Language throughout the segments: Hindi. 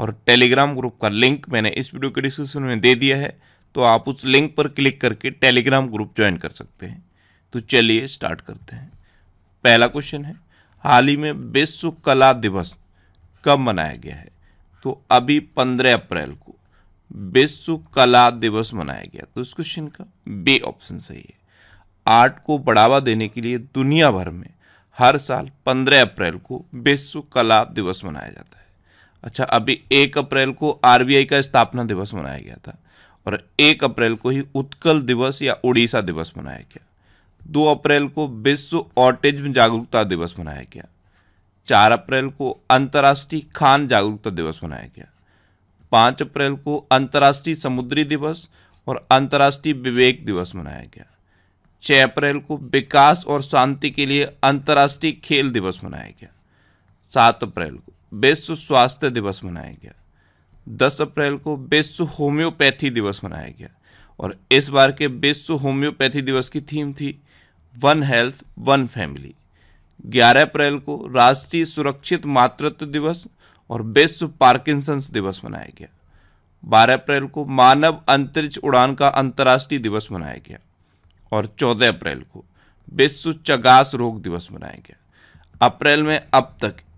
और टेलीग्राम ग्रुप का लिंक मैंने इस वीडियो के डिस्क्रिप्शन में दे दिया है तो आप उस लिंक पर क्लिक करके टेलीग्राम ग्रुप ज्वाइन कर सकते हैं तो चलिए स्टार्ट करते हैं पहला क्वेश्चन है हाल ही में विश्व कला दिवस कब मनाया गया है तो अभी पंद्रह अप्रैल को विश्व कला दिवस मनाया गया तो इस क्वेश्चन का बे ऑप्शन सही है आर्ट को बढ़ावा देने के लिए दुनिया भर में हर साल 15 अप्रैल को विश्व कला दिवस मनाया जाता है अच्छा अभी एक अप्रैल को आरबीआई का स्थापना दिवस मनाया गया था और एक अप्रैल को ही उत्कल दिवस या उड़ीसा दिवस मनाया गया दो अप्रैल को विश्व ऑटिज्म जागरूकता दिवस मनाया गया चार अप्रैल को अंतर्राष्ट्रीय खान जागरूकता दिवस मनाया गया पाँच अप्रैल को अंतर्राष्ट्रीय समुद्री दिवस और अंतर्राष्ट्रीय विवेक दिवस मनाया गया छः अप्रैल को विकास और शांति के लिए अंतर्राष्ट्रीय खेल दिवस मनाया गया सात अप्रैल को विश्व स्वास्थ्य दिवस मनाया गया दस अप्रैल को विश्व होम्योपैथी दिवस मनाया गया और इस बार के विश्व होम्योपैथी दिवस की थीम थी वन हेल्थ वन फैमिली 11 अप्रैल को राष्ट्रीय सुरक्षित मातृत्व दिवस और विश्व पार्किंसंस दिवस मनाया गया 12 अप्रैल को मानव अंतरिक्ष उड़ान का अंतर्राष्ट्रीय दिवस मनाया गया और 14 अप्रैल को विश्व चगास रोग दिवस मनाया गया अप्रैल में अब तक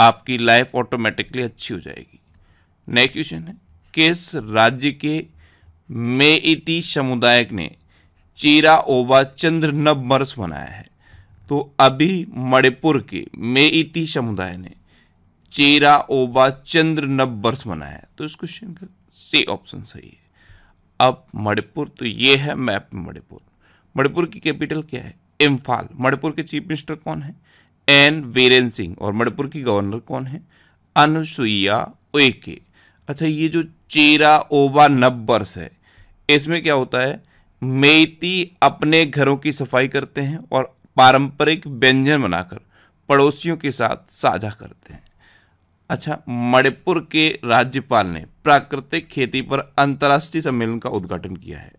आपकी लाइफ ऑटोमेटिकली अच्छी हो जाएगी नेक्स्ट क्वेश्चन है किस राज्य के मेइती समुदाय ने चीरा ओबा चंद्र वर्ष मनाया है तो अभी मणिपुर के मेइती समुदाय ने चेरा ओबा चंद्र वर्ष मनाया है तो इस क्वेश्चन का सी ऑप्शन सही है अब मणिपुर तो ये है मैप मणिपुर मणिपुर की कैपिटल क्या है इम्फाल मणिपुर के चीफ मिनिस्टर कौन है एन वीरेन सिंह और मणिपुर की गवर्नर कौन है अनुसुईया उइके अच्छा ये जो चेरा ओबा नब्बर्स है इसमें क्या होता है मेती अपने घरों की सफाई करते हैं और पारंपरिक व्यंजन बनाकर पड़ोसियों के साथ साझा करते हैं अच्छा मणिपुर के राज्यपाल ने प्राकृतिक खेती पर अंतर्राष्ट्रीय सम्मेलन का उद्घाटन किया है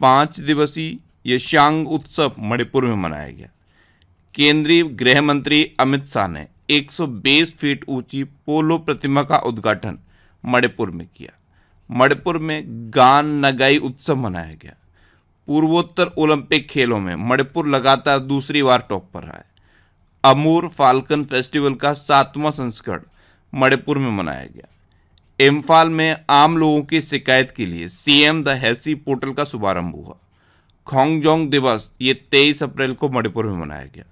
पाँच दिवसीय ये शांग उत्सव मणिपुर में मनाया गया केंद्रीय गृह मंत्री अमित शाह ने एक फीट ऊंची पोलो प्रतिमा का उद्घाटन मणिपुर में किया मणिपुर में गान नगाई उत्सव मनाया गया पूर्वोत्तर ओलंपिक खेलों में मणिपुर लगातार दूसरी बार टॉप पर रहा है अमूर फाल्कन फेस्टिवल का सातवां संस्करण मणिपुर में मनाया गया इम्फाल में आम लोगों की शिकायत के लिए सीएम द हैसी पोर्टल का शुभारंभ हुआ खोंगजोंग दिवस ये 23 अप्रैल को मणिपुर में मनाया गया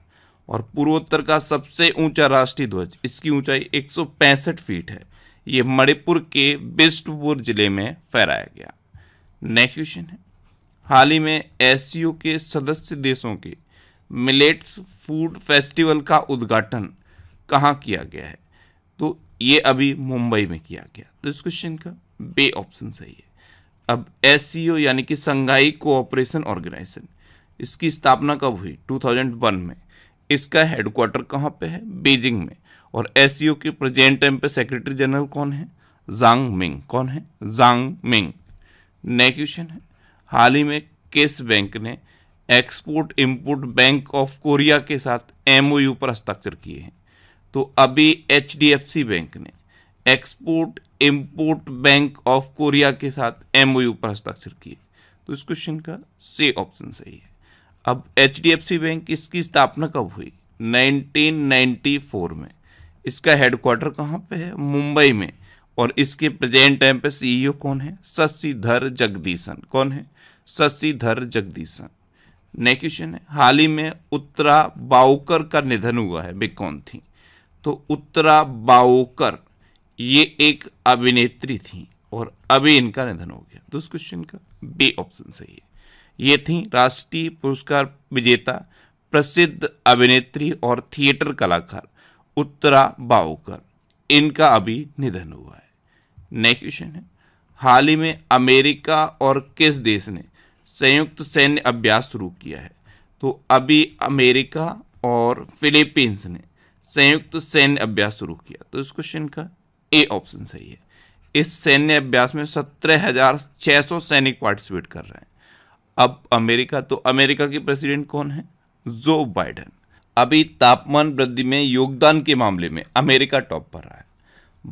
और पूर्वोत्तर का सबसे ऊंचा राष्ट्रीय ध्वज इसकी ऊंचाई 165 फीट है ये मणिपुर के बिष्टपुर जिले में फहराया गया नेक्स्ट क्वेश्चन है हाल ही में एस के सदस्य देशों के मिलेट्स फूड फेस्टिवल का उद्घाटन कहाँ किया गया है तो ये अभी मुंबई में किया गया तो इस क्वेश्चन का बे ऑप्शन सही है अब एस यानी कि संघाई कोऑपरेशन ऑर्गेनाइजेशन इसकी स्थापना कब हुई 2001 में इसका हेडक्वार्टर कहाँ पे है बीजिंग में और एस के प्रेजेंट टाइम पे सेक्रेटरी जनरल कौन है जांग मिंग कौन है जांग मिंग नया क्वेश्चन है हाल ही में किस बैंक ने export import bank of Korea के साथ एमओयू पर हस्ताक्षर किए हैं तो अभी एच बैंक ने export import bank of Korea के साथ एमओयू पर हस्ताक्षर किए तो इस क्वेश्चन का सी ऑप्शन सही है अब एच बैंक इसकी स्थापना कब हुई 1994 में इसका हेडक्वार्टर कहाँ पे है मुंबई में और इसके प्रेजेंट टाइम पे सीईओ e कौन है शशिधर जगदीशन कौन है शशिधर जगदीशन नेक्स्ट क्वेश्चन है हाल ही में उत्तरा बाउकर का निधन हुआ है वे कौन थी तो उत्तरा बाउकर ये एक अभिनेत्री थी और अभी इनका निधन हो गया तो उस क्वेश्चन का बी ऑप्शन सही है ये थीं राष्ट्रीय पुरस्कार विजेता प्रसिद्ध अभिनेत्री और थिएटर कलाकार उत्तरा बावकर इनका अभी निधन हुआ है नेक्स्ट क्वेश्चन है हाल ही में अमेरिका और किस देश ने संयुक्त सैन्य अभ्यास शुरू किया है तो अभी अमेरिका और फिलीपींस ने संयुक्त सैन्य अभ्यास शुरू किया तो इस क्वेश्चन का ए ऑप्शन सही है इस सैन्य अभ्यास में सत्रह हजार छः सौ सैनिक पार्टिसिपेट कर रहे हैं अब अमेरिका तो अमेरिका के प्रेसिडेंट कौन है जो बाइडन अभी तापमान वृद्धि में योगदान के मामले में अमेरिका टॉप पर रहा है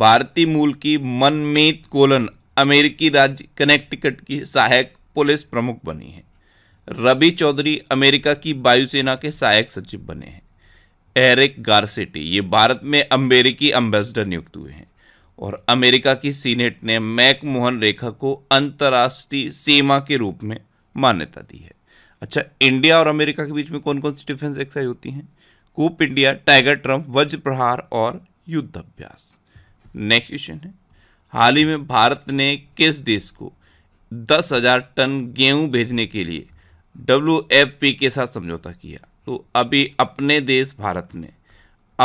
भारतीय मूल की मनमीत कोलन अमेरिकी राज्य कनेक्टिकट की सहायक पुलिस प्रमुख बनी है रवि चौधरी अमेरिका की वायुसेना के सहायक सचिव बने हैं एरिक गारसेटी ये भारत में अमेरिकी एम्बेसडर नियुक्त हुए हैं और अमेरिका की सीनेट ने मैक मोहन रेखा को अंतर्राष्ट्रीय सीमा के रूप में मान्यता दी है अच्छा इंडिया और अमेरिका के बीच में कौन कौन सी डिफेंस एक्सरसाइज होती हैं कूप इंडिया टाइगर ट्रम्प वज्र प्रहार और युद्ध अभ्यास नेक्स्ट क्वेश्चन है हाल ही में भारत ने किस देश को दस हजार टन गेहूं भेजने के लिए डब्ल्यू के साथ समझौता किया तो अभी अपने देश भारत ने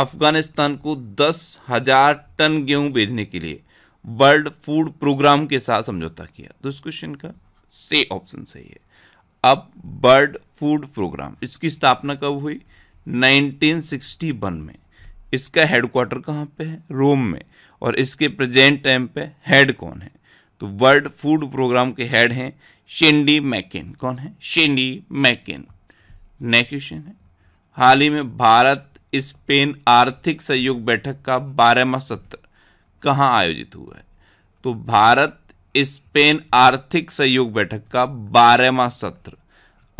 अफगानिस्तान को दस हजार टन गेहूं भेजने के लिए वर्ल्ड फूड प्रोग्राम के साथ समझौता किया तो इस क्वेश्चन का से ऑप्शन सही है अब बर्ड फूड प्रोग्राम इसकी स्थापना कब हुई 1961 में इसका हेडक्वार्टर कहाँ पे है रोम में और इसके प्रेजेंट टाइम पे हेड कौन है तो वर्ल्ड फूड प्रोग्राम के हेड हैं शेंडी मैकेन कौन है शेंडी मैकेन नेक्स्ट क्वेश्चन है हाल ही में भारत स्पेन आर्थिक सहयोग बैठक का बारहवा सत्र कहाँ आयोजित हुआ है तो भारत स्पेन आर्थिक सहयोग बैठक का बारहवा सत्र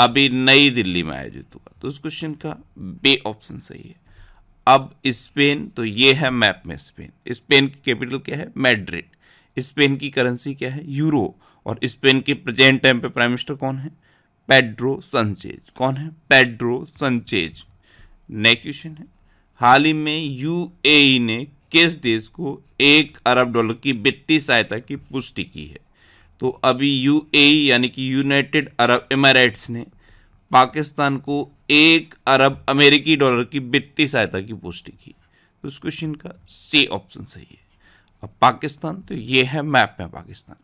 अभी नई दिल्ली में आयोजित हुआ तो उस क्वेश्चन का बे ऑप्शन सही है अब स्पेन तो ये है मैप में स्पेन स्पेन की कैपिटल क्या है मैड्रिड स्पेन की करेंसी क्या है यूरो और स्पेन के प्रेजेंट टाइम पे प्राइम मिनिस्टर कौन है पेड्रो संचेज कौन है पेड्रो संचेज नेक्स्ट क्वेश्चन है हाल ही में यूएई e ने इक्कीस देश को एक अरब डॉलर की वित्तीय सहायता की पुष्टि की है तो अभी यू यानी कि यूनाइटेड अरब इमारेट्स ने पाकिस्तान को एक अरब अमेरिकी डॉलर की वित्तीय सहायता की पुष्टि की तो इस क्वेश्चन का सी ऑप्शन सही है अब पाकिस्तान तो ये है मैप में पाकिस्तान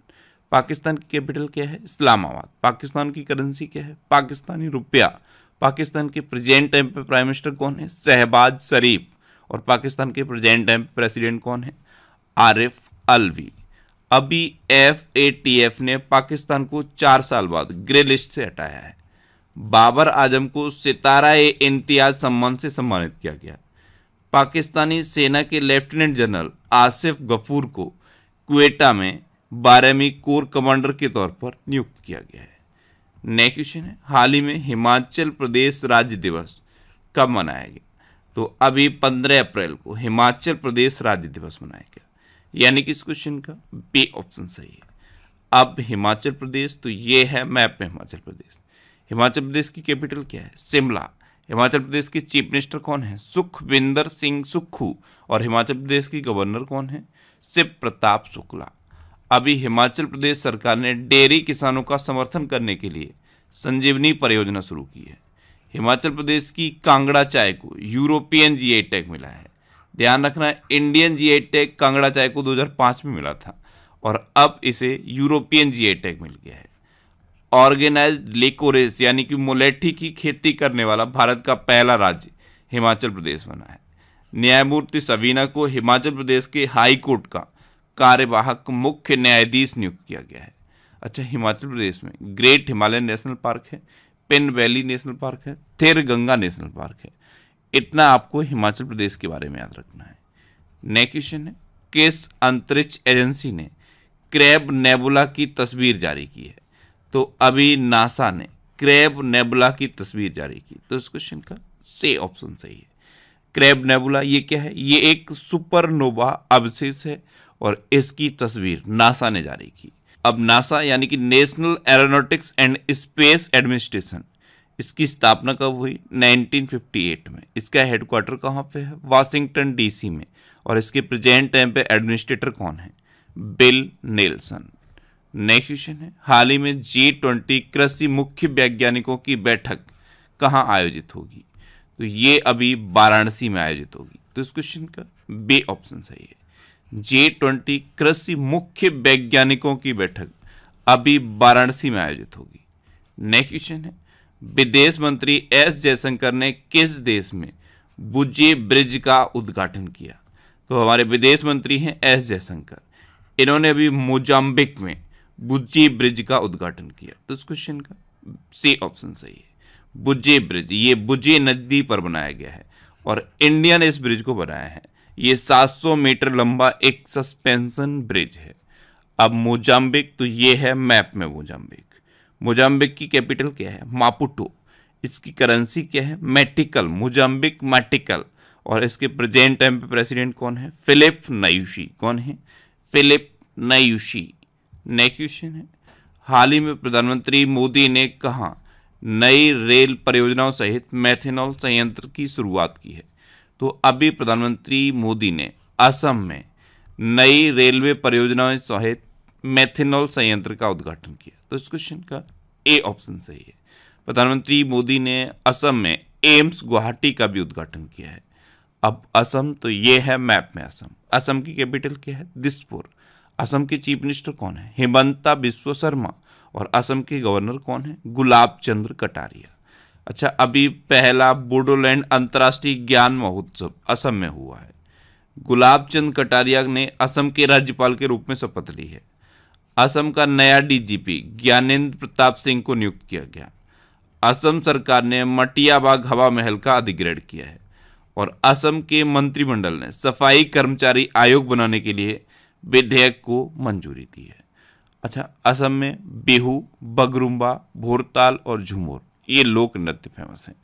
पाकिस्तान की कैपिटल क्या है इस्लामाबाद पाकिस्तान की करेंसी क्या है पाकिस्तानी रुपया पाकिस्तान के प्रेजेंट टाइम पे प्राइम मिनिस्टर कौन है शहबाज शरीफ और पाकिस्तान के प्रेजेंट टाइम प्रेसिडेंट कौन है आरिफ अलवी अभी एफ ए टी एफ ने पाकिस्तान को चार साल बाद ग्रे लिस्ट से हटाया है बाबर आजम को सितारा ए इम्तियाज सम्मान से सम्मानित किया गया पाकिस्तानी सेना के लेफ्टिनेंट जनरल आसिफ गफूर को क्वेटा में बारहवीं कोर कमांडर के तौर पर नियुक्त किया गया है नेक्स्ट क्वेश्चन है हाल ही में हिमाचल प्रदेश राज्य दिवस कब मनाया गया तो अभी पंद्रह अप्रैल को हिमाचल प्रदेश राज्य दिवस मनाया गया यानी कि इस क्वेश्चन का बी ऑप्शन सही है अब हिमाचल प्रदेश तो ये है मैप में हिमाचल प्रदेश हिमाचल प्रदेश की कैपिटल क्या है शिमला हिमाचल प्रदेश के चीफ मिनिस्टर कौन है सुखविंदर सिंह सुक्खू और हिमाचल प्रदेश की गवर्नर कौन है शिव प्रताप शुक्ला अभी हिमाचल प्रदेश सरकार ने डेयरी किसानों का समर्थन करने के लिए संजीवनी परियोजना शुरू की है हिमाचल प्रदेश की कांगड़ा चाय को यूरोपियन जी आई टैग मिला है ध्यान रखना Indian G I tag Kangra चाय को 2005 में मिला था और अब इसे यूरोपियन जी आई टैग मिल गया है ऑर्गेनाइज लेकोरेस यानी कि मोलेठी की खेती करने वाला भारत का पहला राज्य हिमाचल प्रदेश बना है न्यायमूर्ति सवीना को हिमाचल प्रदेश के हाई कोर्ट का कार्यवाहक मुख्य न्यायाधीश नियुक्त किया गया है अच्छा हिमाचल प्रदेश में ग्रेट हिमालयन नेशनल पार्क है पेन वैली नेशनल पार्क है थेर गंगा नेशनल पार्क है इतना आपको हिमाचल प्रदेश के बारे में याद रखना है नेक्स्ट क्वेश्चन है किस अंतरिक्ष एजेंसी ने क्रैब नेबुला की तस्वीर जारी की है तो अभी नासा ने क्रैब नेबुला की तस्वीर जारी की तो इस क्वेश्चन का से ऑप्शन सही है क्रैब नेबुला ये क्या है ये एक सुपरनोवा अवशेष है और इसकी तस्वीर नासा ने जारी की अब नासा यानी कि national aeronautics and space administration इसकी स्थापना कब हुई 1958 में इसका हेडक्वार्टर कहाँ पे है वाशिंगटन डीसी में और इसके प्रेजेंट टाइम पे एडमिनिस्ट्रेटर कौन है बिल नेल्सन नेक्स्ट क्वेश्चन है हाल ही में जी ट्वेंटी कृषि मुख्य वैज्ञानिकों की बैठक कहाँ आयोजित होगी तो ये अभी वाराणसी में आयोजित होगी तो इस क्वेश्चन का बे ऑप्शन सही है जे ट्वेंटी कृषि मुख्य वैज्ञानिकों की बैठक अभी वाराणसी में आयोजित होगी नेक्स्ट क्वेश्चन है विदेश मंत्री एस जयशंकर ने किस देश में बुजे ब्रिज का उद्घाटन किया तो हमारे विदेश मंत्री हैं एस जयशंकर इन्होंने अभी मोजाम्बिक में बुजे ब्रिज का उद्घाटन किया तो इस क्वेश्चन का सी ऑप्शन सही है बुजे ब्रिज ये बुजे नदी पर बनाया गया है और इंडिया ने इस ब्रिज को बनाया है ये 700 मीटर लंबा एक सस्पेंशन ब्रिज है अब मोजाम्बिक तो ये है मैप में मोजाम्बिक मोजाम्बिक की कैपिटल क्या है मापुटो इसकी करेंसी क्या है मेटिकल मोजाम्बिक मेटिकल और इसके प्रेजेंट टाइम पे प्रेसिडेंट कौन है फिलिप नयुशी कौन है फिलिप नयुशी नए क्वेश्चन है हाल ही में प्रधानमंत्री मोदी ने कहा नई रेल परियोजनाओं सहित मैथेनॉल संयंत्र की शुरुआत की है तो अभी प्रधानमंत्री मोदी ने असम में नई रेलवे परियोजनाओं सहित मेथेनॉल संयंत्र का उद्घाटन किया तो इस क्वेश्चन का ए ऑप्शन सही है प्रधानमंत्री मोदी ने असम में एम्स गुवाहाटी का भी उद्घाटन किया है अब असम तो ये है मैप में असम असम की कैपिटल क्या है दिसपुर असम के चीफ मिनिस्टर कौन है हेमंता बिस्व शर्मा और असम के गवर्नर कौन है गुलाब चंद्र कटारिया अच्छा अभी पहला बोडोलैंड अंतर्राष्ट्रीय ज्ञान महोत्सव असम में हुआ है गुलाब चंद कटारिया ने असम के राज्यपाल के रूप में शपथ ली है असम का नया डीजीपी ज्ञानेंद्र प्रताप सिंह को नियुक्त किया गया असम सरकार ने मटियाबाग हवा महल का अधिग्रहण किया है और असम के मंत्रिमंडल ने सफाई कर्मचारी आयोग बनाने के लिए विधेयक को मंजूरी दी है अच्छा असम में बिहू बगरुम्बा भोरताल और झूमोर ये लोक नृत्य फेमस हैं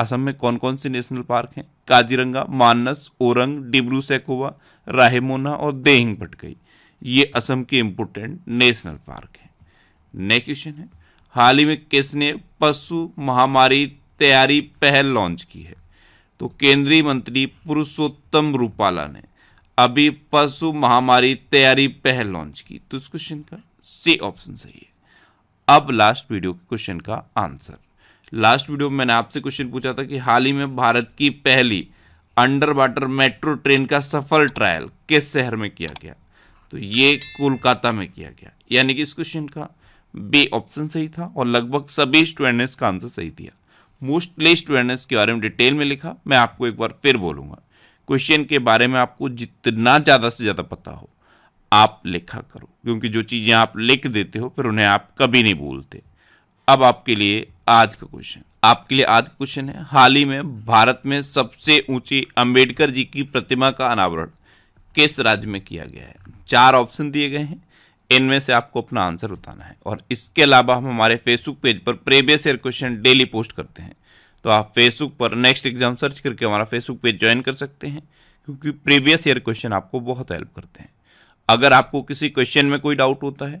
असम में कौन कौन से नेशनल पार्क हैं काजीरंगा मानस ओरंग डिब्रू सैकोवा राहेमोना और देहिंग भटकई ये असम के इम्पोर्टेंट नेशनल पार्क हैं नेक्स्ट क्वेश्चन है हाल ही में किसने पशु महामारी तैयारी पहल लॉन्च की है तो केंद्रीय मंत्री पुरुषोत्तम रूपाला ने अभी पशु महामारी तैयारी पहल लॉन्च की तो इस क्वेश्चन का सी ऑप्शन सही है अब लास्ट वीडियो के क्वेश्चन का आंसर लास्ट वीडियो में मैंने आपसे क्वेश्चन पूछा था कि हाल ही में भारत की पहली अंडर वाटर मेट्रो ट्रेन का सफल ट्रायल किस शहर में किया गया तो ये कोलकाता में किया गया यानी कि इस क्वेश्चन का बी ऑप्शन सही था और लगभग सभी स्टूडेंट ने इसका आंसर सही दिया मोस्टली स्टूडेंट ने इसके बारे में डिटेल में लिखा मैं आपको एक बार फिर बोलूँगा क्वेश्चन के बारे में आपको जितना ज़्यादा से ज़्यादा पता हो आप लिखा करो क्योंकि जो चीज़ें आप लिख देते हो फिर उन्हें आप कभी नहीं भूलते अब आपके लिए आज का क्वेश्चन आपके लिए आज का क्वेश्चन है हाल ही में भारत में सबसे ऊंची अंबेडकर जी की प्रतिमा का अनावरण किस राज्य में किया गया है चार ऑप्शन दिए गए हैं इनमें से आपको अपना आंसर बताना है और इसके अलावा हम हमारे फेसबुक पेज पर previous year question daily post करते हैं तो आप फेसबुक पर नेक्स्ट एग्जाम सर्च करके हमारा फेसबुक पेज ज्वाइन कर सकते हैं क्योंकि प्रीवियस ईयर क्वेश्चन आपको बहुत हेल्प करते हैं अगर आपको किसी क्वेश्चन में कोई डाउट होता है